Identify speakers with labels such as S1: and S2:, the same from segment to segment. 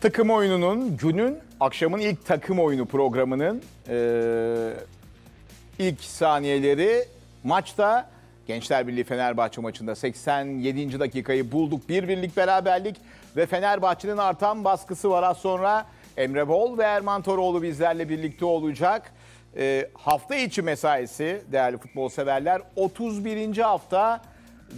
S1: Takım oyununun günün, akşamın ilk takım oyunu programının e, ilk saniyeleri maçta Gençler Birliği Fenerbahçe maçında 87. dakikayı bulduk. Bir birlik beraberlik ve Fenerbahçe'nin artan baskısı var. Az sonra Emre Bol ve Erman Toroğlu bizlerle birlikte olacak. E, hafta içi mesaisi değerli futbol severler 31. hafta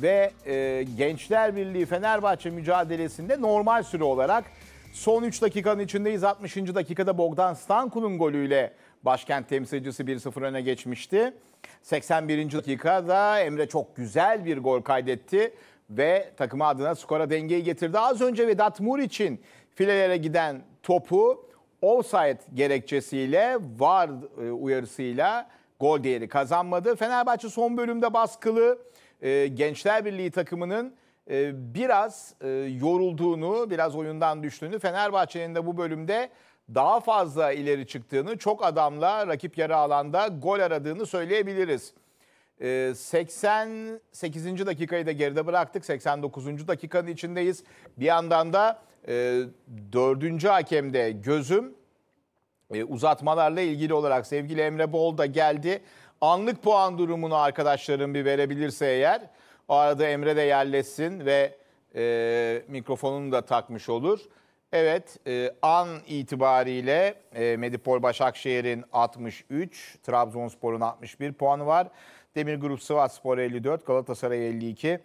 S1: ve e, Gençler Birliği Fenerbahçe mücadelesinde normal süre olarak Son 3 dakikanın içindeyiz. 60. dakikada Bogdan Stanku'nun golüyle başkent temsilcisi 1-0 öne geçmişti. 81. dakikada Emre çok güzel bir gol kaydetti ve takımı adına skora dengeyi getirdi. Az önce Vedat Mur için filelere giden topu offside gerekçesiyle VAR e, uyarısıyla gol değeri kazanmadı. Fenerbahçe son bölümde baskılı. E, Gençler Birliği takımının ee, biraz e, yorulduğunu, biraz oyundan düştüğünü, Fenerbahçe'nin de bu bölümde daha fazla ileri çıktığını, çok adamla rakip yarı alanda gol aradığını söyleyebiliriz. 88. Ee, dakikayı da geride bıraktık. 89. dakikanın içindeyiz. Bir yandan da 4. E, hakemde gözüm e, uzatmalarla ilgili olarak sevgili Emre Bol da geldi. Anlık puan durumunu arkadaşlarım bir verebilirse eğer o arada Emre de yerleşsin ve e, mikrofonunu da takmış olur. Evet, e, an itibariyle e, Medipol Başakşehir'in 63, Trabzonspor'un 61 puanı var. Demir Grup Sivas Spor 54, Galatasaray 52,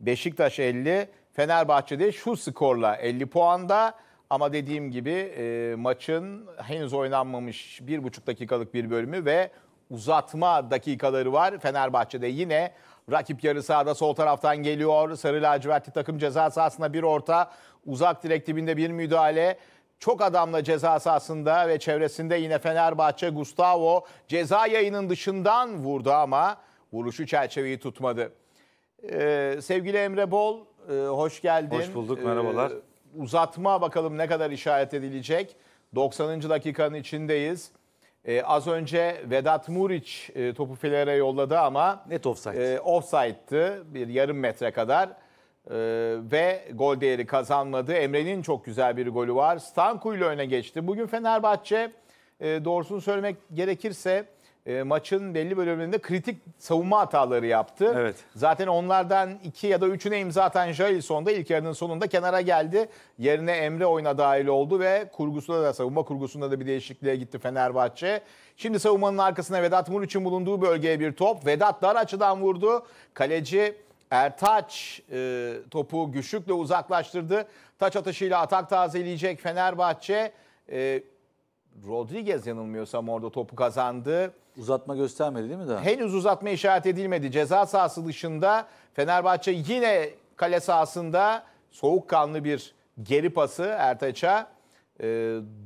S1: Beşiktaş 50, Fenerbahçe'de şu skorla 50 puanda. Ama dediğim gibi e, maçın henüz oynanmamış 1,5 dakikalık bir bölümü ve uzatma dakikaları var. Fenerbahçe'de yine Rakip yarı sahada sol taraftan geliyor. Sarı lacivertli takım ceza sahasında bir orta. Uzak direk dibinde bir müdahale. Çok adamla ceza sahasında ve çevresinde yine Fenerbahçe Gustavo ceza yayının dışından vurdu ama vuruşu çerçeveyi tutmadı. Ee, sevgili Emre Bol e, hoş geldin. Hoş bulduk merhabalar. Ee, uzatma bakalım ne kadar işaret edilecek. 90. dakikanın içindeyiz. Ee, az önce Vedat Muriç e, topu filelere yolladı ama Net offside. e, offside'tı bir yarım metre kadar E, ve gol değeri kazanmadı. Emre'nin çok güzel bir golü var. Stanku ile öne geçti. Bugün Fenerbahçe e, doğrusunu söylemek gerekirse e, maçın belli bölümlerinde kritik savunma hataları yaptı. Evet. Zaten onlardan iki ya da üçüne imza atan Jailson ilk yarının sonunda kenara geldi. Yerine Emre oyuna dahil oldu ve kurgusunda da savunma kurgusunda da bir değişikliğe gitti Fenerbahçe. Şimdi savunmanın arkasına Vedat Muriç'in bulunduğu bölgeye bir top. Vedat dar açıdan vurdu. Kaleci Ertaç e, topu güçlükle uzaklaştırdı. Taç atışıyla atak tazeleyecek Fenerbahçe. E, Rodriguez yanılmıyorsam orada topu kazandı. Uzatma göstermedi değil mi daha? Henüz uzatma işaret edilmedi. Ceza sahası dışında Fenerbahçe yine kale sahasında soğukkanlı bir geri pası Ertaç'a. E, ee,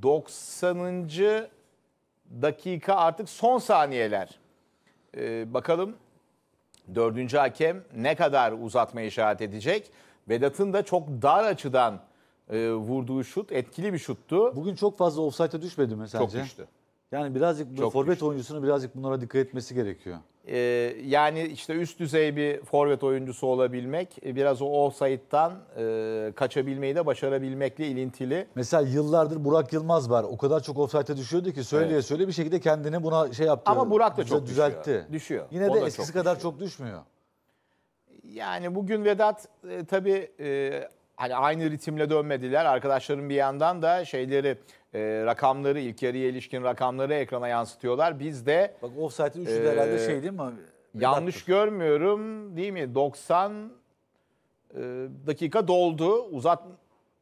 S1: 90. dakika artık son saniyeler. E, bakalım dördüncü hakem ne kadar uzatma işaret edecek? Vedat'ın da çok dar açıdan e,
S2: vurduğu şut etkili bir şuttu. Bugün çok fazla offside'a düşmedi mi sence? Çok düştü. Yani birazcık Çok forvet güçlü. oyuncusunun birazcık bunlara dikkat etmesi gerekiyor.
S1: Ee, yani işte üst düzey bir forvet oyuncusu olabilmek, e, biraz o offside'dan e, kaçabilmeyi de başarabilmekle ilintili.
S2: Mesela yıllardır Burak Yılmaz var. O kadar çok offside'e düşüyordu ki söyleye evet. söyle bir şekilde kendini buna şey yaptı. Ama Burak da çok düzeltti. Düşüyor. düşüyor. Yine o de eskisi çok kadar düşüyor. çok düşmüyor.
S1: Yani bugün Vedat e, tabii e, hani aynı ritimle dönmediler. Arkadaşların bir yandan da şeyleri e, rakamları ilk yarıya ilişkin rakamları ekrana yansıtıyorlar. Biz de Bak offside'in üçü de herhalde e, şey değil mi? abi? yanlış görmüyorum değil mi? 90 e, dakika doldu. Uzat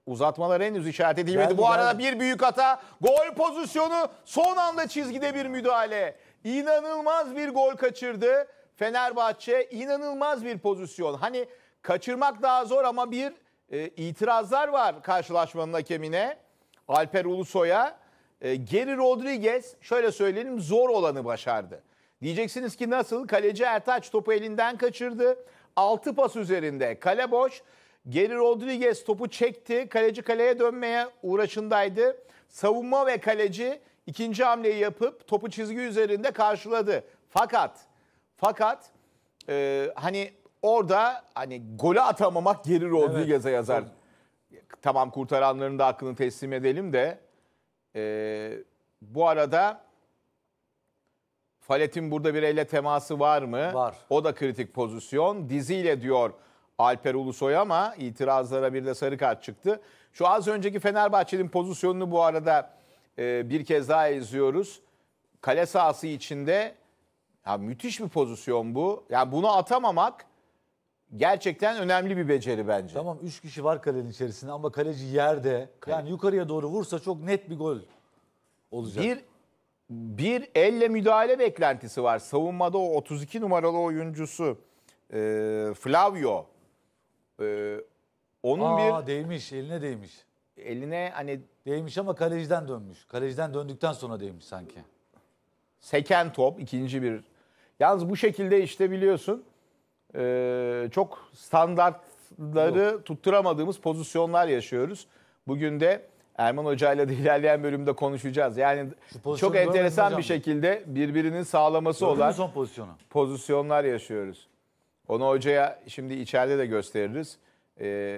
S1: uzatmalar henüz işaret edilmedi. Geldi, Bu arada geldi. bir büyük hata. Gol pozisyonu son anda çizgide bir müdahale. İnanılmaz bir gol kaçırdı Fenerbahçe. İnanılmaz bir pozisyon. Hani kaçırmak daha zor ama bir e, itirazlar var karşılaşmanın hakemine. Alper Ulusoy'a. E, Geri Rodriguez şöyle söyleyelim zor olanı başardı. Diyeceksiniz ki nasıl? Kaleci Ertaç topu elinden kaçırdı. 6 pas üzerinde kale boş. Geri Rodriguez topu çekti. Kaleci kaleye dönmeye uğraşındaydı. Savunma ve kaleci ikinci hamleyi yapıp topu çizgi üzerinde karşıladı. Fakat fakat e, hani Orada hani golü atamamak geri Rodriguez'e yazar. Tamam kurtaranların da hakkını teslim edelim de e, bu arada Falet'in burada bir elle teması var mı? Var. O da kritik pozisyon. Diziyle diyor Alper Ulusoy ama itirazlara bir de sarı kart çıktı. Şu az önceki Fenerbahçe'nin pozisyonunu bu arada e, bir kez daha izliyoruz. Kale sahası içinde ya müthiş bir pozisyon bu. Yani bunu atamamak
S2: gerçekten önemli bir beceri bence. Tamam 3 kişi var kalenin içerisinde ama kaleci yerde. Kale. Yani yukarıya doğru vursa çok net bir gol olacak. Bir bir
S1: elle müdahale beklentisi var. Savunmada o 32 numaralı oyuncusu e,
S2: Flavio. E, onun Aa, bir değmiş, eline değmiş. Eline hani değmiş ama kaleciden dönmüş. Kaleciden döndükten sonra değmiş sanki. Seken top ikinci bir. Yalnız bu şekilde işte biliyorsun
S1: e, çok standartları Yok. tutturamadığımız pozisyonlar yaşıyoruz. Bugün de Erman Hoca ile de ilerleyen bölümde konuşacağız. Yani çok enteresan bir şekilde birbirinin sağlaması Gördün olan pozisyonu? pozisyonlar yaşıyoruz. Onu hocaya şimdi içeride de gösteririz e,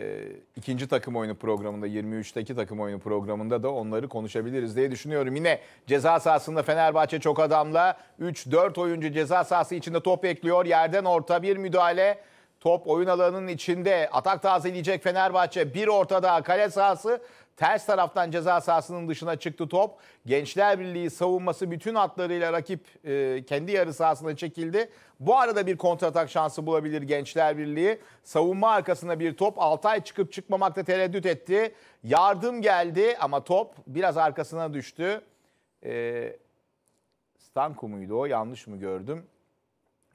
S1: ikinci takım oyunu programında 23'teki takım oyunu programında da onları konuşabiliriz diye düşünüyorum. Yine ceza sahasında Fenerbahçe çok adamla 3-4 oyuncu ceza sahası içinde top bekliyor. Yerden orta bir müdahale. Top oyun alanının içinde atak tazeleyecek Fenerbahçe bir ortada kale sahası Ters taraftan ceza sahasının dışına çıktı top. Gençler Birliği savunması bütün hatlarıyla rakip e, kendi yarı sahasına çekildi. Bu arada bir kontratak şansı bulabilir Gençler Birliği. Savunma arkasına bir top. Altay çıkıp çıkmamakta tereddüt etti. Yardım geldi ama top biraz arkasına düştü. E, Stanku muydu o yanlış mı gördüm?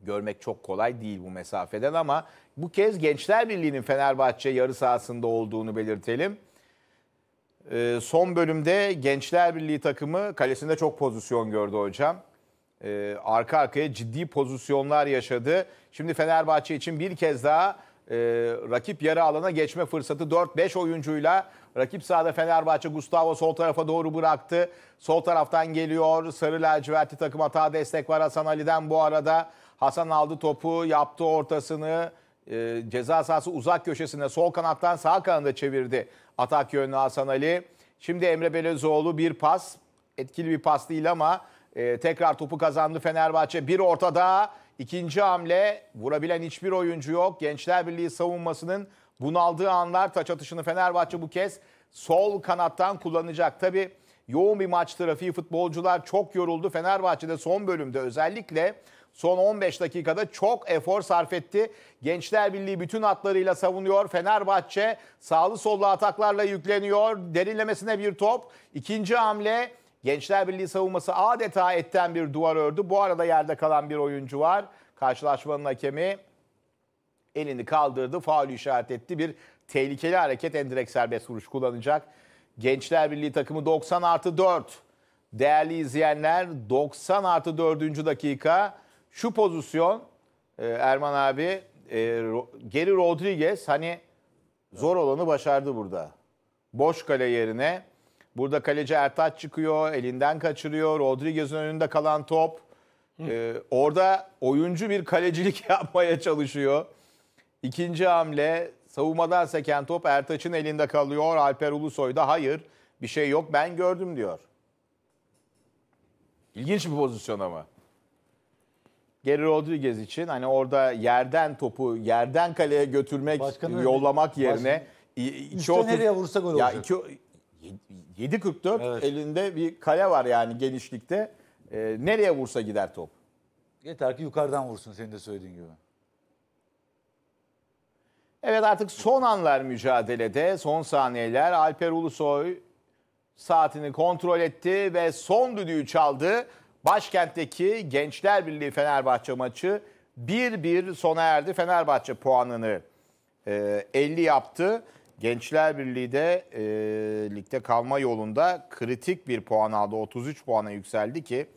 S1: Görmek çok kolay değil bu mesafeden ama bu kez Gençler Birliği'nin Fenerbahçe yarı sahasında olduğunu belirtelim. Ee, son bölümde Gençler Birliği takımı kalesinde çok pozisyon gördü hocam. E, arka arkaya ciddi pozisyonlar yaşadı. Şimdi Fenerbahçe için bir kez daha e, rakip yarı alana geçme fırsatı 4-5 oyuncuyla rakip sahada Fenerbahçe Gustavo sol tarafa doğru bıraktı. Sol taraftan geliyor sarı lacivertli takım hata destek var Hasan Ali'den bu arada. Hasan aldı topu yaptı ortasını e, ceza sahası uzak köşesinde sol kanattan sağ kanada çevirdi atak yönlü Hasan Ali. Şimdi Emre Belezoğlu bir pas etkili bir pas değil ama e, tekrar topu kazandı Fenerbahçe. Bir ortada ikinci hamle vurabilen hiçbir oyuncu yok. Gençler Birliği savunmasının bunaldığı anlar taç atışını Fenerbahçe bu kez sol kanattan kullanacak. Tabi yoğun bir maç trafiği futbolcular çok yoruldu. Fenerbahçe'de son bölümde özellikle Son 15 dakikada çok efor sarf etti. Gençler Birliği bütün atlarıyla savunuyor. Fenerbahçe sağlı sollu ataklarla yükleniyor. Derinlemesine bir top. İkinci hamle Gençler Birliği savunması adeta etten bir duvar ördü. Bu arada yerde kalan bir oyuncu var. Karşılaşmanın hakemi elini kaldırdı. Faul işaret etti. Bir tehlikeli hareket endirek serbest vuruş kullanacak. Gençler Birliği takımı 90 artı 4. Değerli izleyenler 90 artı 4. dakika şu pozisyon e, Erman abi e, geri Rodriguez hani zor olanı başardı burada. Boş kale yerine burada kaleci Ertaç çıkıyor, elinden kaçırıyor. Rodriguez'in önünde kalan top. E, orada oyuncu bir kalecilik yapmaya çalışıyor. İkinci hamle savunmadan seken top Ertaç'ın elinde kalıyor. Alper Ulusoy da hayır bir şey yok ben gördüm diyor. İlginç bir pozisyon ama. Geri Rodriguez için hani orada yerden topu yerden kaleye götürmek, Başkanım, yollamak yerine Üstte nereye vursa gol ya olacak. 7.44 Evet. elinde bir kale var yani genişlikte. Ee, nereye vursa gider top.
S2: Yeter ki yukarıdan vursun senin de söylediğin gibi.
S1: Evet artık son anlar mücadelede, son saniyeler. Alper Ulusoy saatini kontrol etti ve son düdüğü çaldı. Başkentteki Gençler Birliği Fenerbahçe maçı 1-1 sona erdi. Fenerbahçe puanını e, 50 yaptı. Gençler Birliği de e, ligde kalma yolunda kritik bir puan aldı. 33 puana yükseldi ki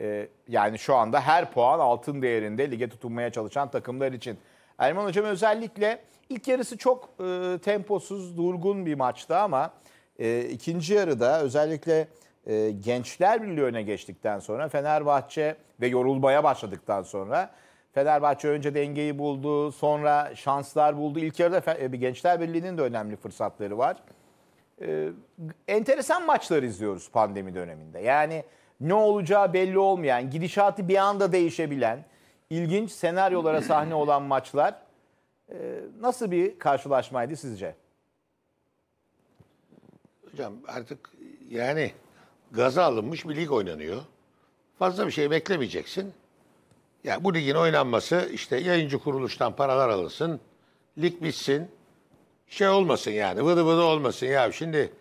S1: e, yani şu anda her puan altın değerinde lige tutunmaya çalışan takımlar için. Erman Hocam özellikle ilk yarısı çok e, temposuz, durgun bir maçtı ama e, ikinci yarıda özellikle e, Gençler Birliği öne geçtikten sonra Fenerbahçe ve yorulmaya başladıktan sonra Fenerbahçe önce dengeyi buldu, sonra şanslar buldu. İlk yarıda e, bir Gençler Birliği'nin de önemli fırsatları var. E, enteresan maçlar izliyoruz pandemi döneminde. Yani ne olacağı belli olmayan, gidişatı bir anda değişebilen, ilginç senaryolara sahne olan maçlar e, nasıl bir karşılaşmaydı sizce?
S3: Hocam artık yani gaza alınmış bir lig oynanıyor. Fazla bir şey beklemeyeceksin. Ya yani bu ligin oynanması işte yayıncı kuruluştan paralar alınsın, lig bitsin. Şey olmasın yani, vıdı vıdı olmasın ya. Şimdi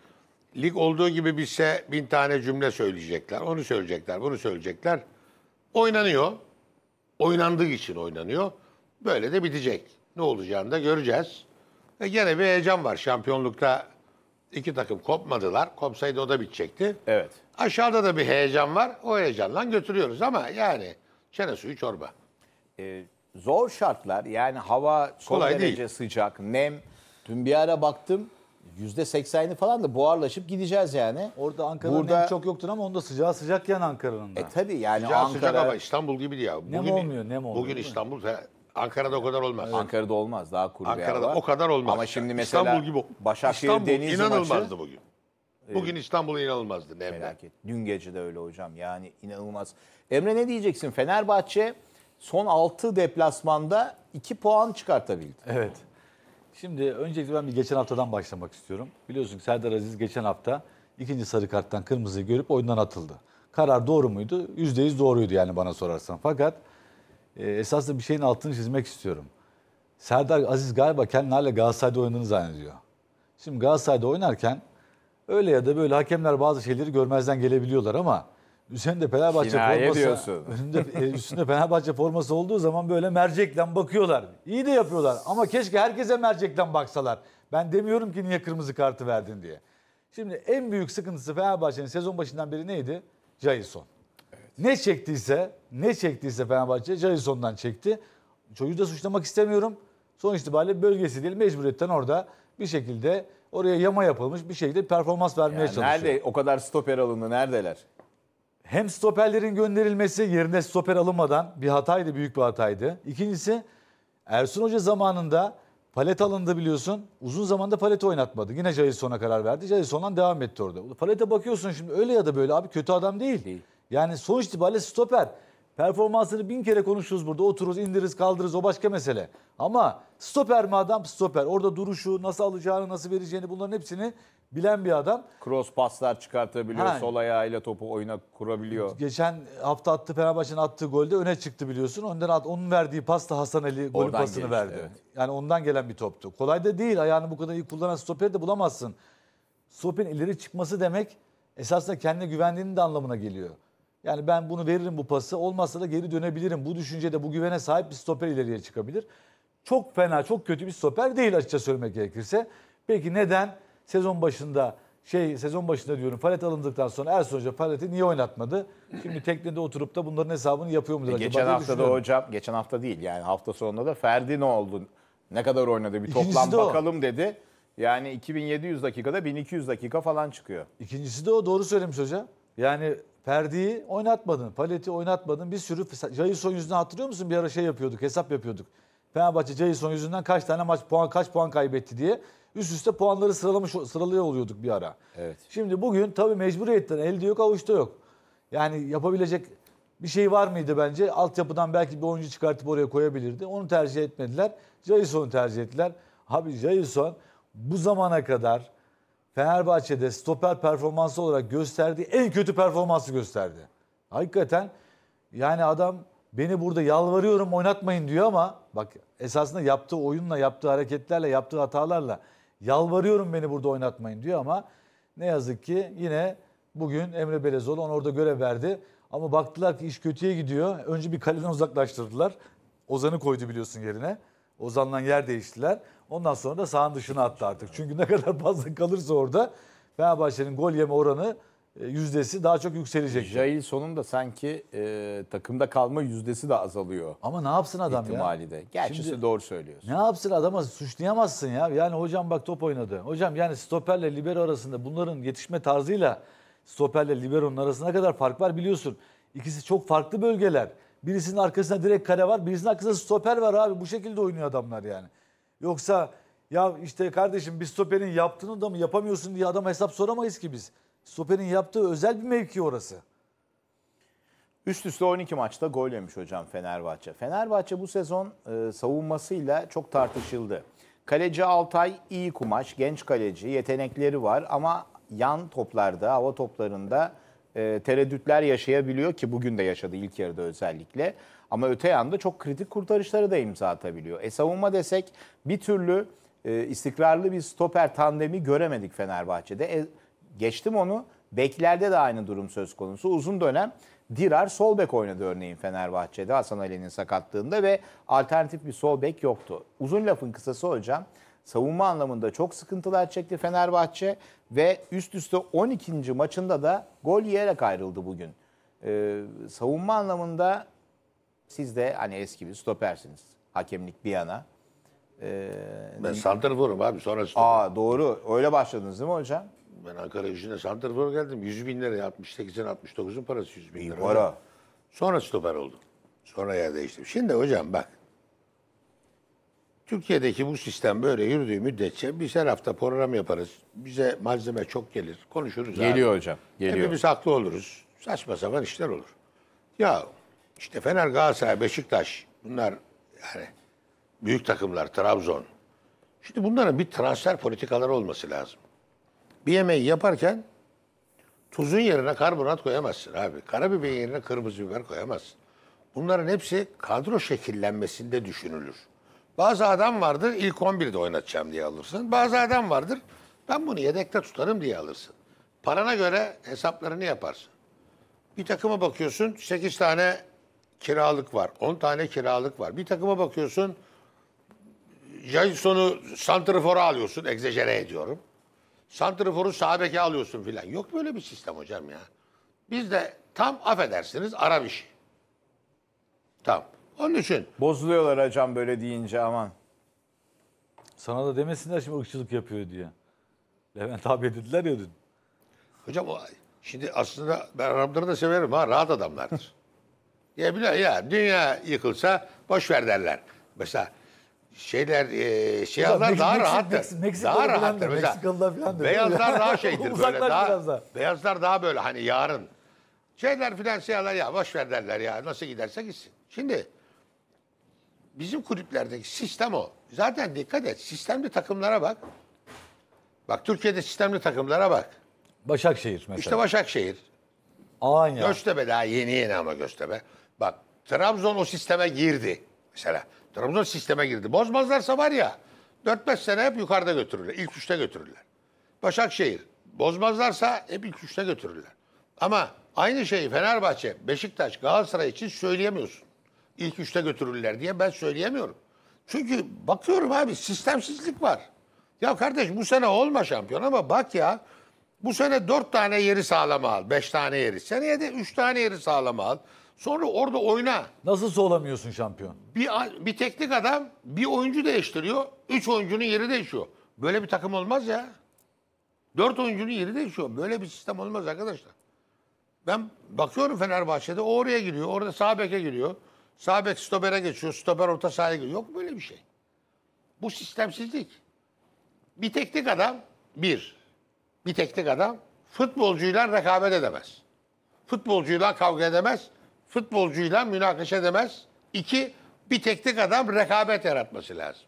S3: lig olduğu gibi bilse bin tane cümle söyleyecekler. Onu söyleyecekler, bunu söyleyecekler. Oynanıyor. Oynandığı için oynanıyor. Böyle de bitecek. Ne olacağını da göreceğiz. E gene bir heyecan var. Şampiyonlukta iki takım kopmadılar. Kopsaydı o da bitecekti. Evet. Aşağıda da bir heyecan var. O heyecanla götürüyoruz
S1: ama yani çene suyu çorba. Ee, zor şartlar yani hava son Kolay derece değil. sıcak, nem. Dün bir ara baktım %80'ini falan da buharlaşıp gideceğiz yani. Orada Ankara'nın Burada... nem
S2: çok yoktur ama onda sıcağı sıcak yan Ankara'nın da. E tabii yani Sıcağı Ankara... sıcak ama
S3: İstanbul gibi değil ya. Bugün, nem olmuyor, nem olmuyor. Bugün İstanbul fe- Ankara'da o kadar olmaz. Ankara'da
S1: olmaz. Daha kuru bir Ankara'da var. o kadar olmaz. Ama şimdi mesela İstanbul gibi Başakşehir İstanbul Denizli inanılmazdı bugün. Bugün İstanbul inanılmazdı Merak et. Dün gece de öyle hocam. Yani inanılmaz.
S2: Emre ne diyeceksin? Fenerbahçe son 6 deplasmanda 2 puan çıkartabildi. Evet. Şimdi öncelikle ben bir geçen haftadan başlamak istiyorum. Biliyorsun ki Serdar Aziz geçen hafta ikinci sarı karttan kırmızıyı görüp oyundan atıldı. Karar doğru muydu? %100 doğruydu yani bana sorarsan. Fakat e, ee, esaslı bir şeyin altını çizmek istiyorum. Serdar Aziz galiba kendini hala Galatasaray'da oynadığını zannediyor. Şimdi Galatasaray'da oynarken öyle ya da böyle hakemler bazı şeyleri görmezden gelebiliyorlar ama üzerinde Fenerbahçe Kinaye forması diyorsun. önünde e, üstünde Fenerbahçe forması olduğu zaman böyle mercekten bakıyorlar. İyi de yapıyorlar ama keşke herkese mercekten baksalar. Ben demiyorum ki niye kırmızı kartı verdin diye. Şimdi en büyük sıkıntısı Fenerbahçe'nin sezon başından beri neydi? Jason. Ne çektiyse, ne çektiyse Fenerbahçe Jason'dan çekti. Çocuğu da suçlamak istemiyorum. Son itibariyle bölgesi değil mecburiyetten orada bir şekilde oraya yama yapılmış bir şekilde performans vermeye yani çalışıyor. Nerede o kadar stoper alındı neredeler? Hem stoperlerin gönderilmesi yerine stoper alınmadan bir hataydı büyük bir hataydı. İkincisi Ersun Hoca zamanında palet alındı biliyorsun. Uzun zamanda palet oynatmadı. Yine Jason'a karar verdi. Jason'dan devam etti orada. Palete bakıyorsun şimdi öyle ya da böyle abi kötü adam değil. Değil. Yani sonuç itibariyle stoper. Performansını bin kere konuşuruz burada. Otururuz, indiririz, kaldırırız. O başka mesele. Ama stoper mi adam? Stoper. Orada duruşu, nasıl alacağını, nasıl vereceğini bunların hepsini bilen bir adam. Cross paslar çıkartabiliyor. Ha. Sol ayağıyla topu oyuna kurabiliyor. Geçen hafta attı Fenerbahçe'nin attığı golde öne çıktı biliyorsun. Ondan at, onun verdiği pas da Hasan Ali golü Oradan pasını gelişti, verdi. Evet. Yani ondan gelen bir toptu. Kolay da değil. Ayağını bu kadar iyi kullanan stoperi de bulamazsın. Stoperin ileri çıkması demek esasında kendine güvendiğinin de anlamına geliyor. Yani ben bunu veririm bu pası olmazsa da geri dönebilirim. Bu düşüncede bu güvene sahip bir stoper ileriye çıkabilir. Çok fena çok kötü bir stoper değil açıkça söylemek gerekirse. Peki neden sezon başında şey sezon başında diyorum Falet alındıktan sonra Ersun Hoca Falet'i niye oynatmadı? Şimdi teknede oturup da bunların hesabını yapıyor mudur e, acaba? Geçen hafta da hocam
S1: geçen hafta değil yani hafta sonunda da Ferdi ne oldu? Ne kadar oynadı bir toplam de bakalım o. dedi. Yani 2700 dakikada 1200 dakika
S2: falan çıkıyor. İkincisi de o doğru söylemiş hoca. Yani Ferdi'yi oynatmadın, Palet'i oynatmadın. Bir sürü Jason yüzünden hatırlıyor musun? Bir ara şey yapıyorduk, hesap yapıyorduk. Fenerbahçe Jason yüzünden kaç tane maç puan kaç puan kaybetti diye üst üste puanları sıralamış sıralıyor oluyorduk bir ara. Evet. Şimdi bugün tabii mecburiyetten elde yok avuçta yok. Yani yapabilecek bir şey var mıydı bence? Altyapıdan belki bir oyuncu çıkartıp oraya koyabilirdi. Onu tercih etmediler. Jason'u tercih ettiler. Abi Jason bu zamana kadar Fenerbahçe'de stoper performansı olarak gösterdiği en kötü performansı gösterdi. Hakikaten yani adam beni burada yalvarıyorum oynatmayın diyor ama bak esasında yaptığı oyunla, yaptığı hareketlerle, yaptığı hatalarla yalvarıyorum beni burada oynatmayın diyor ama ne yazık ki yine bugün Emre Belezoğlu ona orada görev verdi. Ama baktılar ki iş kötüye gidiyor. Önce bir kaleden uzaklaştırdılar. Ozan'ı koydu biliyorsun yerine. Ozan'la yer değiştiler. Ondan sonra da sahanın dışına attı artık. Çünkü ne kadar fazla kalırsa orada Fenerbahçe'nin gol yeme oranı e, yüzdesi daha çok yükselecek. Jail sonunda sanki e, takımda kalma yüzdesi de azalıyor. Ama ne yapsın adam ihtimali ya? de. Gerçi doğru söylüyorsun. Ne yapsın adama suçlayamazsın ya. Yani hocam bak top oynadı. Hocam yani stoperle libero arasında bunların yetişme tarzıyla stoperle libero'nun arasında kadar fark var biliyorsun. İkisi çok farklı bölgeler. Birisinin arkasında direkt kare var, birisinin arkasında stoper var abi. Bu şekilde oynuyor adamlar yani. Yoksa ya işte kardeşim biz stoperin yaptığını da mı yapamıyorsun diye adam hesap soramayız ki biz. Stoperin yaptığı özel bir mevki orası. Üst
S1: üste 12 maçta gol yemiş hocam Fenerbahçe. Fenerbahçe bu sezon e, savunmasıyla çok tartışıldı. Kaleci Altay iyi kumaş, genç kaleci, yetenekleri var ama yan toplarda, hava toplarında e, tereddütler yaşayabiliyor ki bugün de yaşadı ilk yarıda özellikle. Ama öte yanda çok kritik kurtarışları da imza atabiliyor. E savunma desek bir türlü e, istikrarlı bir stoper tandemi göremedik Fenerbahçe'de. E, geçtim onu. Beklerde de aynı durum söz konusu. Uzun dönem Dirar sol bek oynadı örneğin Fenerbahçe'de Hasan Ali'nin sakatlığında ve alternatif bir sol bek yoktu. Uzun lafın kısası hocam savunma anlamında çok sıkıntılar çekti Fenerbahçe ve üst üste 12. maçında da gol yiyerek ayrıldı bugün. Ee, savunma anlamında siz de hani eski bir stopersiniz. Hakemlik bir yana. Ee, ben santrforum abi sonra stoper. Aa doğru. Öyle başladınız değil mi hocam?
S3: Ben Ankara gücüne santrfor geldim. 100 bin liraya 68'in 69'un parası 100 bin lira. Sonra stoper oldum. Sonra yer değiştim. Şimdi hocam bak Türkiye'deki bu sistem böyle yürüdüğü müddetçe biz her hafta program yaparız. Bize malzeme çok gelir. Konuşuruz Geliyor abi. hocam. Geliyor. Hepimiz haklı oluruz. Saçma sapan işler olur. Ya işte Fener, Galatasaray, Beşiktaş bunlar yani büyük takımlar Trabzon. Şimdi bunların bir transfer politikaları olması lazım. Bir yemeği yaparken tuzun yerine karbonat koyamazsın abi. Karabiberin yerine kırmızı biber koyamazsın. Bunların hepsi kadro şekillenmesinde düşünülür. Bazı adam vardır ilk 11'de oynatacağım diye alırsın. Bazı adam vardır ben bunu yedekte tutarım diye alırsın. Parana göre hesaplarını yaparsın. Bir takıma bakıyorsun 8 tane kiralık var. 10 tane kiralık var. Bir takıma bakıyorsun Jason'u santrifora alıyorsun. Egzecere ediyorum. Santriforu sağ alıyorsun filan. Yok böyle bir sistem hocam ya. Biz de tam affedersiniz bir şey.
S2: Tamam. Onun için. Bozuluyorlar hocam böyle deyince aman. Sana da demesinler şimdi ırkçılık yapıyor diye. Levent abi dediler ya dün. Hocam şimdi aslında ben Arapları da severim ha rahat adamlardır.
S3: ya biliyor ya dünya yıkılsa boş ver derler. Mesela şeyler e, siyahlar Meksika, daha rahattır. Meksika, Meksika daha rahattır. Meksikalılar
S2: falan da. Beyazlar daha şeydir böyle. Daha, da.
S3: Beyazlar daha böyle hani yarın. Şeyler filan siyahlar ya boş ver derler ya nasıl giderse gitsin. Şimdi bizim kulüplerdeki sistem o. Zaten dikkat et. Sistemli takımlara bak. Bak Türkiye'de sistemli takımlara bak.
S2: Başakşehir mesela. İşte
S3: Başakşehir. Aman Göztepe daha yeni yeni ama Göztepe. Bak Trabzon o sisteme girdi. Mesela Trabzon sisteme girdi. Bozmazlarsa var ya 4-5 sene hep yukarıda götürürler. İlk üçte götürürler. Başakşehir bozmazlarsa hep ilk üçte götürürler. Ama aynı şeyi Fenerbahçe, Beşiktaş, Galatasaray için söyleyemiyorsun ilk üçte götürürler diye ben söyleyemiyorum. Çünkü bakıyorum abi sistemsizlik var. Ya kardeş bu sene olma şampiyon ama bak ya bu sene dört tane yeri sağlama al. Beş tane yeri. Seneye de üç tane yeri sağlama al. Sonra orada oyna. Nasılsa olamıyorsun şampiyon. Bir, bir teknik adam bir oyuncu değiştiriyor. Üç oyuncunun yeri değişiyor. Böyle bir takım olmaz ya. Dört oyuncunun yeri değişiyor. Böyle bir sistem olmaz arkadaşlar. Ben bakıyorum Fenerbahçe'de o oraya giriyor. Orada sağ beke giriyor. Sağ bek stopere geçiyor. Stoper orta sahaya giriyor. Yok böyle bir şey. Bu sistemsizlik. Bir teknik adam bir. Bir teknik adam futbolcuyla rekabet edemez. Futbolcuyla kavga edemez. Futbolcuyla münakaşa edemez. İki, bir teknik adam rekabet yaratması lazım.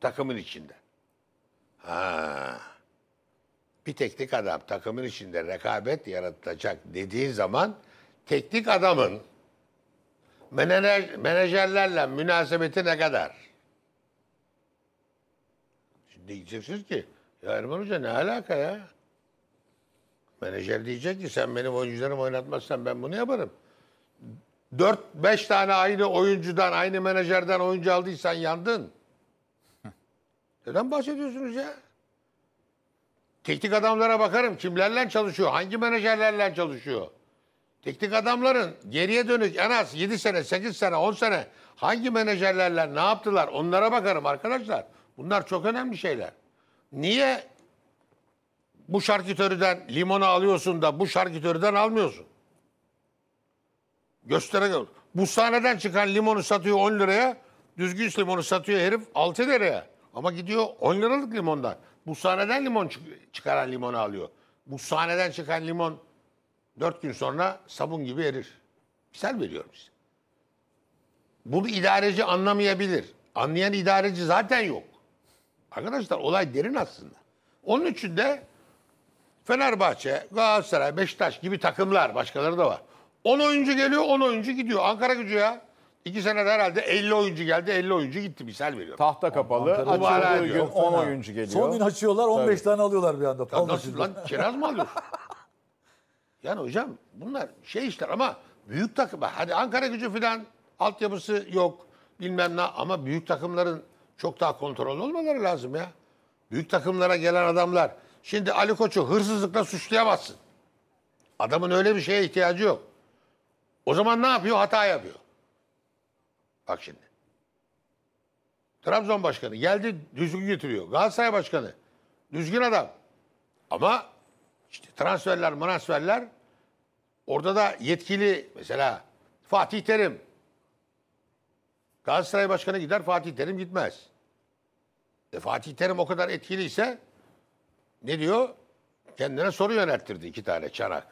S3: Takımın içinde. Ha. Bir teknik adam takımın içinde rekabet yaratacak dediğin zaman teknik adamın Menajer, menajerlerle münasebeti ne kadar? Şimdi diyeceksiniz ki ya Erman Hoca ne alaka ya? Menajer diyecek ki sen benim oyuncularımı oynatmazsan ben bunu yaparım. 4-5 tane aynı oyuncudan, aynı menajerden oyuncu aldıysan yandın. Neden bahsediyorsunuz ya? Teknik adamlara bakarım. Kimlerle çalışıyor? Hangi menajerlerle çalışıyor? teknik adamların geriye dönük en az 7 sene, 8 sene, 10 sene hangi menajerlerle ne yaptılar onlara bakarım arkadaşlar. Bunlar çok önemli şeyler. Niye bu şarküteriden limonu alıyorsun da bu şarküteriden almıyorsun? Göstere gör. Bu sahneden çıkan limonu satıyor 10 liraya. Düzgün limonu satıyor herif 6 liraya. Ama gidiyor 10 liralık limondan. Bu sahneden limon çıkaran limonu alıyor. Bu sahneden çıkan limon Dört gün sonra sabun gibi erir. Misal veriyorum size. Bunu idareci anlamayabilir. Anlayan idareci zaten yok. Arkadaşlar olay derin aslında. Onun için de Fenerbahçe, Galatasaray, Beşiktaş gibi takımlar başkaları da var. 10 oyuncu geliyor, 10 oyuncu gidiyor. Ankara gücü ya. İki senede herhalde 50 oyuncu geldi, 50 oyuncu gitti misal veriyorum.
S1: Tahta kapalı,
S3: açıldığı gün 10 oyuncu geliyor. Son gün açıyorlar, 15
S2: Tabii. tane alıyorlar bir anda. Ya Nasıl
S1: lan kiraz
S3: mı alıyorsun? Yani hocam bunlar şey işler ama büyük takım. Hadi Ankara gücü filan altyapısı yok bilmem ne ama büyük takımların çok daha kontrol olmaları lazım ya. Büyük takımlara gelen adamlar. Şimdi Ali Koç'u hırsızlıkla suçlayamazsın. Adamın öyle bir şeye ihtiyacı yok. O zaman ne yapıyor? Hata yapıyor. Bak şimdi. Trabzon başkanı geldi düzgün getiriyor. Galatasaray başkanı düzgün adam. Ama işte transferler, transferler Orada da yetkili mesela Fatih Terim. Galatasaray Başkanı gider Fatih Terim gitmez. E Fatih Terim o kadar etkiliyse ne diyor? Kendine soru yönelttirdi iki tane çanak.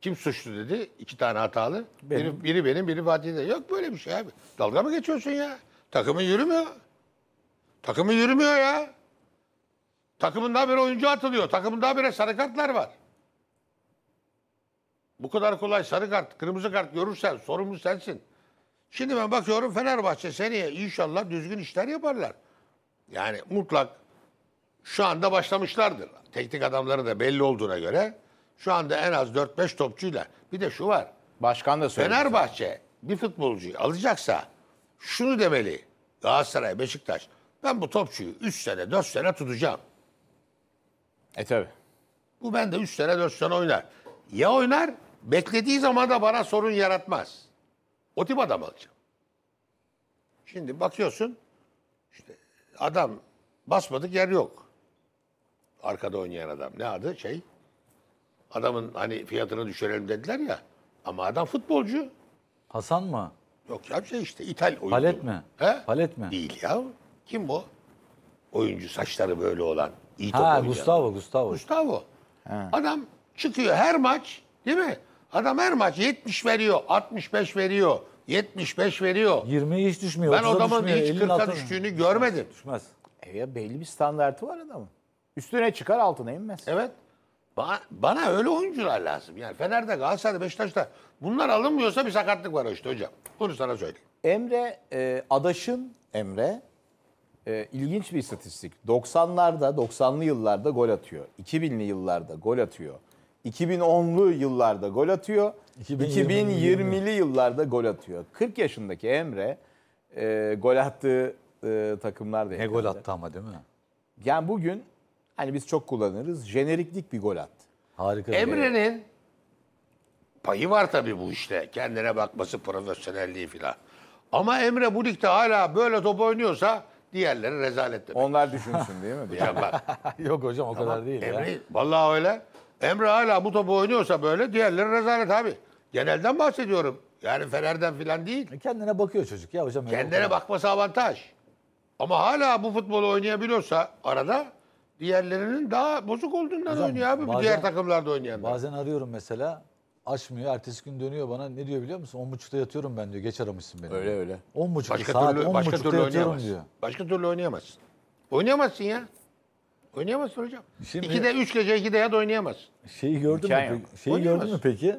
S3: Kim suçlu dedi? İki tane hatalı. Benim. Biri, biri benim, biri Fatih'de. Yok böyle bir şey abi. Dalga mı geçiyorsun ya? Takımın yürümüyor. Takımın yürümüyor ya. Takımın daha bir oyuncu atılıyor. Takımın daha bir sarı kartlar var. Bu kadar kolay sarı kart, kırmızı kart görürsen sorumlu sensin. Şimdi ben bakıyorum Fenerbahçe seneye inşallah düzgün işler yaparlar. Yani mutlak şu anda başlamışlardır. Teknik adamları da belli olduğuna göre şu anda en az 4-5 topçuyla. Bir de şu var. Başkan da söyledi. Fenerbahçe bir futbolcuyu alacaksa şunu demeli. Galatasaray, Beşiktaş. Ben bu topçuyu 3 sene, 4 sene tutacağım. E tabi. Bu ben de 3 sene, 4 sene oynar. Ya oynar Beklediği zaman da bana sorun yaratmaz. O tip adam alacağım. Şimdi bakıyorsun işte adam basmadık yer yok. Arkada oynayan adam. Ne adı? Şey. Adamın hani fiyatını düşürelim dediler ya. Ama adam futbolcu.
S2: Hasan mı?
S3: Yok ya şey işte İtal oyuncu. Palet mi?
S2: He? Palet mi? Değil ya. Kim bu? Oyuncu saçları böyle olan. İyi ha Gustavo,
S3: Gustavo. Gustavo. He. Adam çıkıyor her maç değil mi? Adam her maç 70 veriyor, 65 veriyor, 75 veriyor. 20'ye hiç düşmüyor. Ben adamın hiç 40'a düştüğünü
S1: görmedim. Düşmez. E ya belli bir standartı var adamın. Üstüne çıkar
S3: altına inmez. Evet. Bana, bana öyle oyuncular lazım. Yani Fener'de, Galatasaray'da, Beşiktaş'ta
S1: bunlar alınmıyorsa bir sakatlık var işte hocam. Bunu sana söyleyeyim. Emre, e, Adaş'ın Emre e, ilginç bir istatistik. 90'larda, 90'lı yıllarda gol atıyor. 2000'li yıllarda gol atıyor. 2010'lu yıllarda gol atıyor. 2020'li 2020 yıllarda gol atıyor. 40 yaşındaki Emre e, gol attığı e, takımlar da. Ne gol attı ama değil mi? Yani bugün hani biz çok kullanırız. Jeneriklik bir gol attı. Harika. Emre'nin payı var
S3: tabii bu işte. Kendine bakması, profesyonelliği filan. Ama Emre bu ligde hala böyle top oynuyorsa diğerleri rezalet demek. Onlar düşünsün değil mi? Yok hocam o tamam. kadar değil. Emre, ya. Vallahi öyle. Emre hala bu topu oynuyorsa böyle diğerleri rezalet abi. Genelden bahsediyorum. Yani Fener'den filan değil. E, kendine bakıyor çocuk ya hocam. öyle Kendine bakma. bakması avantaj. Ama hala bu futbolu oynayabiliyorsa arada diğerlerinin daha bozuk olduğundan Hocam, oynuyor abi. bazen- Diğer
S2: takımlarda oynayanlar. Bazen arıyorum mesela açmıyor. Ertesi gün dönüyor bana ne diyor biliyor musun? 10.30'da yatıyorum ben diyor. Geç aramışsın beni. Öyle öyle. 10.30 başka saat başka 10.30'da türlü yatıyorum diyor. Başka türlü oynayamazsın. Oynayamazsın ya. Oynayamaz hocam.
S3: Şimdi, de üç gece iki de yat oynayamaz.
S2: Şeyi gördün mü? Şeyi gördün mü peki?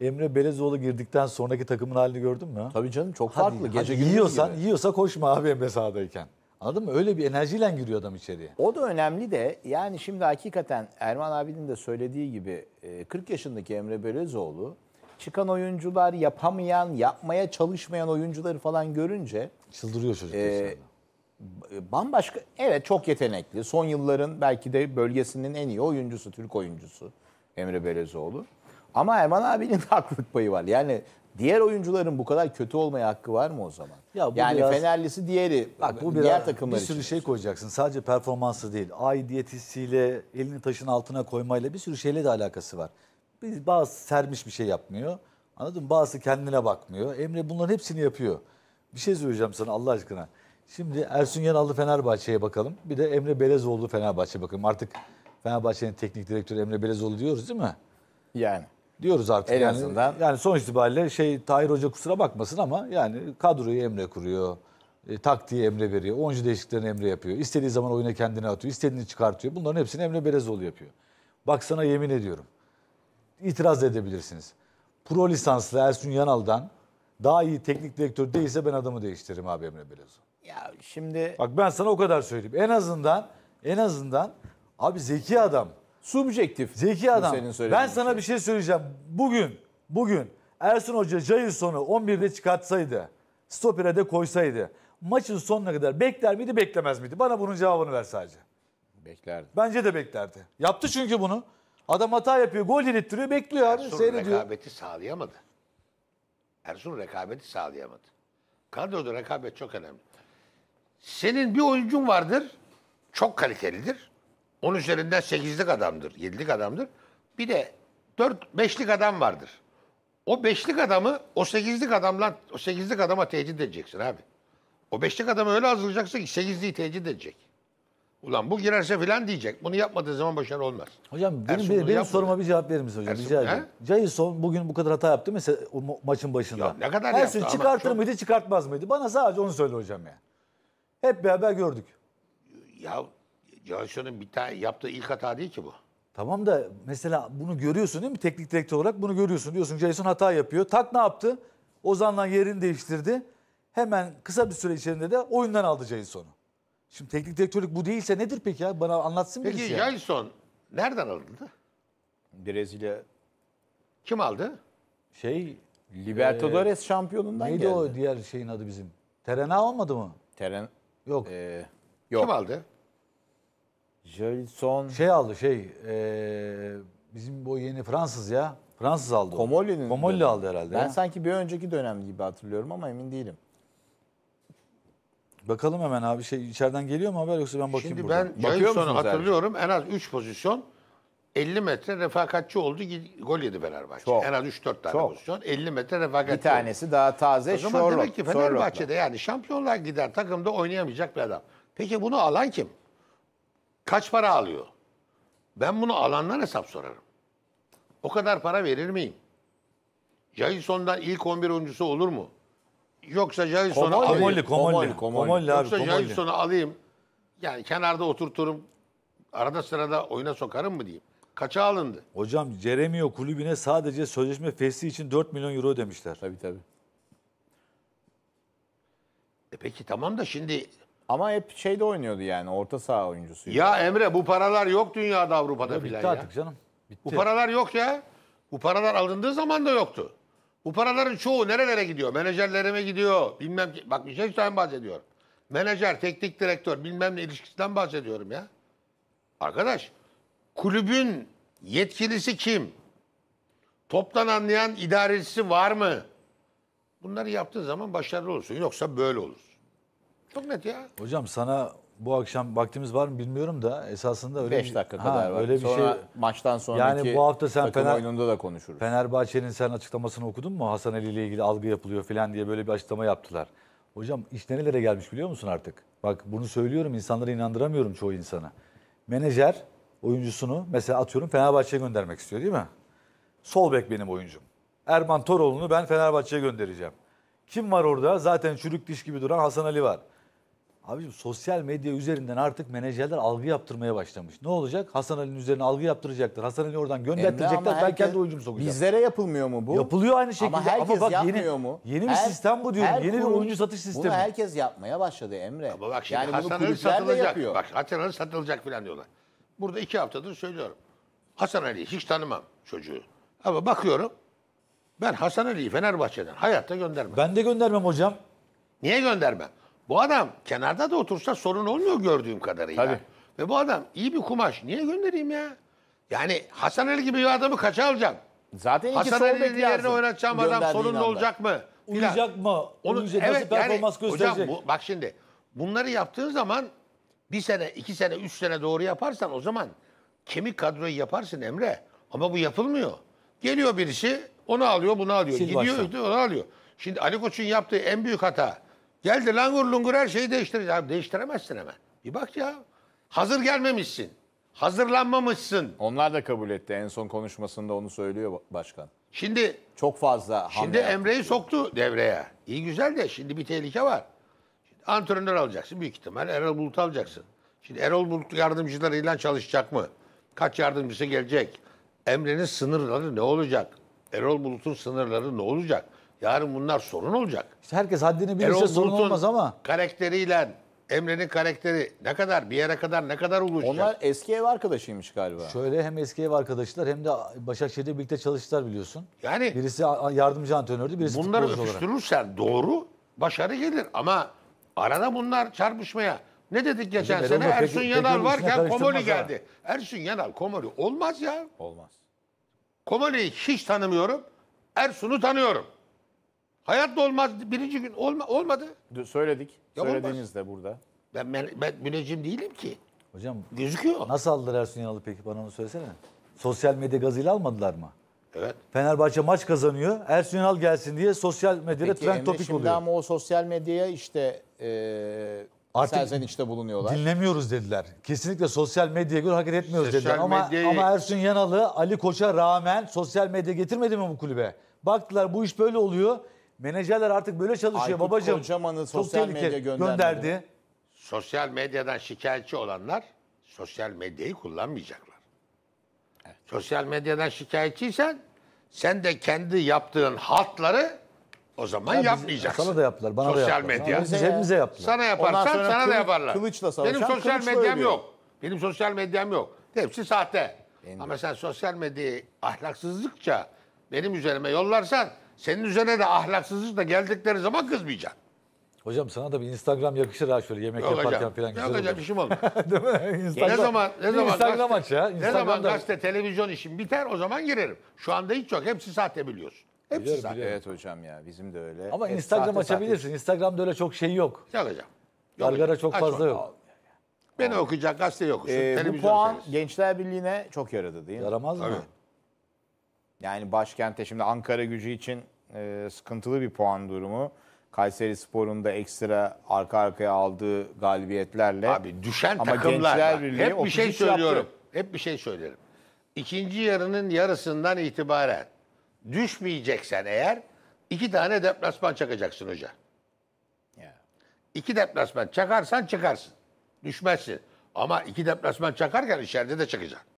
S2: Emre Belezoğlu girdikten sonraki takımın halini gördün mü? Tabii canım çok hadi, farklı. gece hadi yiyorsan gibi. yiyorsa koşma abi Emre sahadayken. Anladın mı? Öyle bir enerjiyle giriyor adam içeriye.
S1: O da önemli de yani şimdi hakikaten Erman abinin de söylediği gibi 40 e, yaşındaki Emre Belezoğlu çıkan oyuncular yapamayan, yapmaya çalışmayan oyuncuları falan görünce çıldırıyor çocuk. E, e, bambaşka evet çok yetenekli. Son yılların belki de bölgesinin en iyi oyuncusu, Türk oyuncusu Emre Belezoğlu. Ama Erman abinin de haklılık payı var. Yani diğer oyuncuların bu kadar kötü olmaya hakkı var mı o zaman?
S2: Ya bu yani biraz, Fenerlisi diğeri bak bu diğer takımlar için bir sürü için. şey koyacaksın. Sadece performansı değil. Aidiyet hissiyle, elini taşın altına koymayla bir sürü şeyle de alakası var. Biz bazı sermiş bir şey yapmıyor. Anladın mı? Bazısı kendine bakmıyor. Emre bunların hepsini yapıyor. Bir şey söyleyeceğim sana Allah aşkına. Şimdi Ersun Yanal'lı Fenerbahçe'ye bakalım. Bir de Emre Belezoğlu Fenerbahçe'ye bakalım. Artık Fenerbahçe'nin teknik direktörü Emre Belezoğlu diyoruz değil mi? Yani. Diyoruz artık. En yani, azından. Yani son itibariyle şey Tahir Hoca kusura bakmasın ama yani kadroyu Emre kuruyor. E, taktiği Emre veriyor. Oyuncu değişikliklerini Emre yapıyor. İstediği zaman oyuna kendini atıyor. istediğini çıkartıyor. Bunların hepsini Emre Belezoğlu yapıyor. Baksana yemin ediyorum. İtiraz edebilirsiniz. Pro lisanslı Ersun Yanal'dan daha iyi teknik direktör değilse ben adamı değiştiririm abi Emre Belezoğlu. Ya şimdi... Bak ben sana o kadar söyleyeyim. En azından, en azından abi zeki adam. Subjektif. Zeki adam. Ben sana şey. bir şey söyleyeceğim. Bugün, bugün Ersun Hoca Jairson'u 11'de çıkartsaydı, stopere de koysaydı maçın sonuna kadar bekler miydi beklemez miydi? Bana bunun cevabını ver sadece. Beklerdi. Bence de beklerdi. Yaptı çünkü bunu. Adam hata yapıyor, gol yedirttiriyor, bekliyor abi, Ersun seyrediyor.
S3: rekabeti sağlayamadı. Ersun rekabeti sağlayamadı. Kadroda rekabet çok önemli. Senin bir oyuncun vardır. Çok kalitelidir. Onun üzerinden 8'lik adamdır, 7'lik adamdır. Bir de 4 5'lik adam vardır. O 5'lik adamı o 8'lik adamla o 8'lik adama tecrit edeceksin abi. O 5'lik adamı öyle hazırlayacaksın ki 8'liği tecrit edecek. Ulan bu girerse filan diyecek. Bunu yapmadığı zaman başarı olmaz.
S2: Hocam benim, benim, benim soruma bir cevap verir misin hocam? Ersun, Rica ederim. Jason bugün bu kadar hata yaptı mesela o maçın başında. Ya ne kadar Ersun yaptı çıkartır çok... mıydı çıkartmaz mıydı? Bana sadece onu söyle hocam ya. Yani. Hep beraber gördük.
S3: Ya Johnson'un bir tane yaptığı ilk hata
S2: değil ki bu. Tamam da mesela bunu görüyorsun değil mi? Teknik direktör olarak bunu görüyorsun. Diyorsun Jason hata yapıyor. Tak ne yaptı? Ozan'la yerini değiştirdi. Hemen kısa bir süre içerisinde de oyundan aldı Jason'u. Şimdi teknik direktörlük bu değilse nedir peki ya? Bana anlatsın peki, birisi. Peki
S3: Jason
S1: nereden alındı? Brezilya. Kim aldı? Şey Libertadores ee,
S2: şampiyonundan neydi geldi. Neydi o diğer şeyin adı bizim? Terena olmadı mı? Teren Yok. Ee, yok. Kim aldı? Jolson. Şey aldı şey. E, bizim bu yeni Fransız ya. Fransız aldı. Komolli'nin. Komolli aldı herhalde. Ben ya. sanki bir önceki dönem gibi hatırlıyorum ama emin değilim. Bakalım hemen abi şey içeriden geliyor mu haber yoksa ben bakayım Şimdi burada. ben Bakıyor Jolson'u musunuz abi? hatırlıyorum en az 3
S3: pozisyon 50 metre refakatçi oldu gol yedi Fenerbahçe. Çok. En az 3-4 tane Çok. pozisyon. 50 metre refakatçi Bir tanesi daha taze. O zaman Şorlok. demek ki Fenerbahçe'de Şorlok'la. yani şampiyonlar gider takımda oynayamayacak bir adam. Peki bunu alan kim? Kaç para alıyor? Ben bunu alandan hesap sorarım. O kadar para verir miyim? Jason'dan ilk 11 oyuncusu olur mu? Yoksa Jason'u alayım. Komolli, Komolli. Komolli, abi, Yoksa Jason'u alayım. Yani kenarda oturturum. Arada sırada oyuna
S2: sokarım mı diyeyim. Kaça alındı? Hocam Ceremio kulübüne sadece sözleşme fesli için 4 milyon euro demişler. Tabii tabii. E peki tamam da
S1: şimdi... Ama hep şeyde oynuyordu yani orta saha oyuncusu. Ya
S3: Emre bu paralar yok dünyada Avrupa'da bile ya. Bitti artık
S1: canım. Bitti. Bu paralar yok ya. Bu paralar alındığı zaman da yoktu.
S3: Bu paraların çoğu nerelere gidiyor? Menajerlerime gidiyor. Bilmem ki. Bak bir şey şeyden bahsediyorum. Menajer, teknik direktör bilmem ne ilişkisinden bahsediyorum ya. Arkadaş kulübün yetkilisi kim? Toptan anlayan idarecisi var mı? Bunları yaptığı zaman başarılı olursun. Yoksa böyle olur.
S2: Çok net ya. Hocam sana bu akşam vaktimiz var mı bilmiyorum da esasında öyle 5 dakika kadar ha, var. Öyle bir sonra şey maçtan sonraki yani bu hafta sen Fener, oyununda da konuşuruz. Fenerbahçe'nin sen açıklamasını okudun mu? Hasan Ali ile ilgili algı yapılıyor falan diye böyle bir açıklama yaptılar. Hocam iş nerelere gelmiş biliyor musun artık? Bak bunu söylüyorum insanları inandıramıyorum çoğu insana. Menajer oyuncusunu mesela atıyorum Fenerbahçe'ye göndermek istiyor değil mi? Sol bek benim oyuncum. Erman Toroğlu'nu ben Fenerbahçe'ye göndereceğim. Kim var orada? Zaten çürük diş gibi duran Hasan Ali var. Abicim sosyal medya üzerinden artık menajerler algı yaptırmaya başlamış. Ne olacak? Hasan Ali'nin üzerine algı yaptıracaktır. Hasan Ali oradan gönderecekler. Ben herkes, kendi oyuncumu sokacağım. Bizlere
S1: yapılmıyor mu bu? Yapılıyor aynı şekilde. Ama herkes Ama bak, yapmıyor yeni, mu? Yeni bir her, sistem bu diyorum. yeni bir oyuncu satış sistemi. Bunu herkes yapmaya başladı
S3: Emre. Ama bak şimdi yani Hasan Ali satılacak. Bak Hasan Ali satılacak falan diyorlar. Burada iki haftadır söylüyorum. Hasan Ali'yi hiç tanımam çocuğu. Ama bakıyorum ben Hasan Ali'yi Fenerbahçe'den hayatta göndermem. Ben de göndermem hocam. Niye göndermem? Bu adam kenarda da otursa sorun olmuyor gördüğüm kadarıyla. Tabii. Ve bu adam iyi bir kumaş. Niye göndereyim ya? Yani Hasan Ali gibi bir adamı kaça alacağım? Zaten iki Hasan sol yerine oynatacağım adam Sorun olacak mı? Uyacak
S2: mı? Onu, Uyacak, evet, nasıl performans yani, gösterecek? Hocam bu,
S3: bak şimdi bunları yaptığın zaman bir sene, iki sene, üç sene doğru yaparsan o zaman kemik kadroyu yaparsın Emre. Ama bu yapılmıyor. Geliyor birisi onu alıyor bunu alıyor. Sil Gidiyor baştan. onu alıyor. Şimdi Ali Koç'un yaptığı en büyük hata. Geldi langur lungur her şeyi
S1: değiştirecek. Abi değiştiremezsin hemen. Bir bak ya. Hazır gelmemişsin. Hazırlanmamışsın. Onlar da kabul etti. En son konuşmasında onu söylüyor başkan. Şimdi çok fazla hamle Şimdi Emre'yi soktu devreye. İyi güzel de şimdi bir tehlike var. Antrenör
S3: alacaksın büyük ihtimal. Erol Bulut alacaksın. Şimdi Erol Bulut yardımcılarıyla çalışacak mı? Kaç yardımcısı gelecek? Emre'nin sınırları ne olacak? Erol Bulut'un sınırları ne olacak? Yarın bunlar sorun olacak.
S2: İşte herkes haddini bilirse Erol sorun olmaz ama.
S3: karakteriyle Emre'nin karakteri ne kadar bir yere kadar ne kadar oluşacak? Onlar eski ev arkadaşıymış galiba.
S2: Şöyle hem eski ev arkadaşlar hem de Başakşehir'de birlikte çalıştılar biliyorsun. Yani birisi yardımcı antrenördü, birisi bunları futbolcu
S3: öpüştürürsen doğru başarı gelir ama Arada bunlar çarpışmaya. Ne dedik geçen Bizim sene? Erol Ersun peki- Yanal peki varken karıştırmaz Komoli ha. geldi. Ersun Yanal Komoli olmaz ya. Olmaz. Komoli'yi hiç tanımıyorum. Ersun'u tanıyorum. Hayatta olmaz. Birinci gün olma, olmadı. söyledik. Ya olmaz. Söylediniz
S2: de burada. Ben, ben, ben müneccim değilim ki. Hocam Gözüküyor. nasıl aldılar Ersun Yanal'ı peki bana onu söylesene. Sosyal medya gazıyla almadılar mı? Evet. Fenerbahçe maç kazanıyor. Ersun Yanal gelsin diye sosyal medyada trend Emre topik şimdi oluyor. ama
S1: o sosyal medyaya işte e,
S2: Artık serzenişte bulunuyorlar. Dinlemiyoruz dediler. Kesinlikle sosyal medyaya göre hareket etmiyoruz Sosyal dediler. Ama, medyayı- ama Ersun Yanalı Ali Koç'a rağmen sosyal medya getirmedi mi bu kulübe? Baktılar bu iş böyle oluyor. Menajerler artık böyle çalışıyor Aykut babacığım. Kocaman'ı sosyal tehlikeli. medya göndermedi. gönderdi.
S3: Sosyal medyadan şikayetçi olanlar sosyal medyayı kullanmayacaklar. Sosyal medyadan şikayetçiysen sen de kendi yaptığın hatları o zaman ya yapmayacaksın. Sana da yaptılar, bana sosyal da yaptılar. Medya. Biz hepimize yaptılar. Sana yaparsan sana kılıç, da yaparlar. Kılıçla savaşan Benim sosyal medyam yok. Benim sosyal medyam yok. Hepsi sahte. Benim. Ama sen sosyal medyayı ahlaksızlıkça benim üzerime yollarsan
S2: senin üzerine de ahlaksızlıkla geldikleri zaman kızmayacaksın. Hocam sana da bir Instagram yakışır ha şöyle yemek yok yaparken hocam, falan güzel Yok hocam işim olur. Değil mi? ne zaman, ne zaman Instagram gazete, aç ya. Instagram'da... Ne zaman gazete,
S3: televizyon işim biter o zaman girerim. Şu anda hiç yok. Hepsi sahte biliyorsun.
S1: Hepsi biliyorum, zaten. Biliyorum. Evet hocam ya bizim de öyle. Ama Hep Instagram sahte, açabilirsin. Sahte. Instagram'da öyle çok şey yok. Yok hocam. Gargara çok Aç fazla yok. Beni okuyacak gazete yok. Ee, bu puan serisi. Gençler Birliği'ne çok yaradı değil mi? Yaramaz mı? Yani başkente şimdi Ankara gücü için e, sıkıntılı bir puan durumu. Kayseri Spor'un da ekstra arka arkaya aldığı galibiyetlerle. Abi düşen Ama takımlar. Hep bir şey söylüyorum. Yaptı. Hep bir şey
S3: söylerim. İkinci yarının yarısından itibaren düşmeyeceksen eğer iki tane deplasman çakacaksın hoca. Yeah. İki deplasman çakarsan çıkarsın. Düşmezsin. Ama iki deplasman çakarken içeride de çakacaksın.